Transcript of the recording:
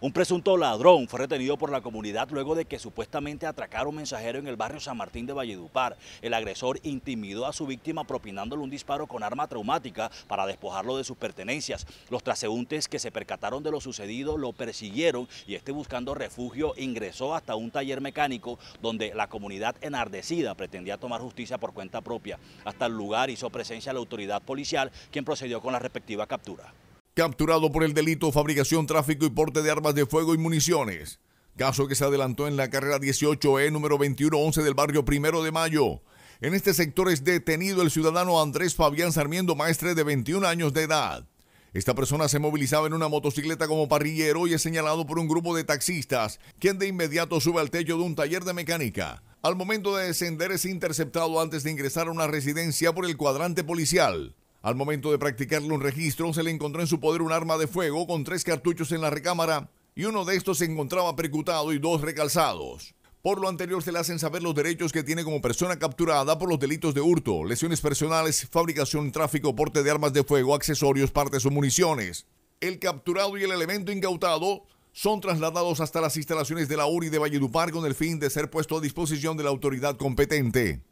Un presunto ladrón fue retenido por la comunidad luego de que supuestamente atracara un mensajero en el barrio San Martín de Valledupar. El agresor intimidó a su víctima propinándole un disparo con arma traumática para despojarlo de sus pertenencias. Los transeúntes que se percataron de lo sucedido lo persiguieron y este buscando refugio ingresó hasta un taller mecánico donde la comunidad enardecida pretendía tomar justicia por cuenta propia. Hasta el lugar hizo presencia la autoridad policial quien procedió con la respectiva captura capturado por el delito fabricación, tráfico y porte de armas de fuego y municiones. Caso que se adelantó en la carrera 18E número 2111 del barrio Primero de Mayo. En este sector es detenido el ciudadano Andrés Fabián Sarmiento Maestre de 21 años de edad. Esta persona se movilizaba en una motocicleta como parrillero y es señalado por un grupo de taxistas, quien de inmediato sube al techo de un taller de mecánica. Al momento de descender es interceptado antes de ingresar a una residencia por el cuadrante policial. Al momento de practicarle un registro, se le encontró en su poder un arma de fuego con tres cartuchos en la recámara y uno de estos se encontraba percutado y dos recalzados. Por lo anterior se le hacen saber los derechos que tiene como persona capturada por los delitos de hurto, lesiones personales, fabricación, tráfico, porte de armas de fuego, accesorios, partes o municiones. El capturado y el elemento incautado son trasladados hasta las instalaciones de la URI de Valledupar con el fin de ser puesto a disposición de la autoridad competente.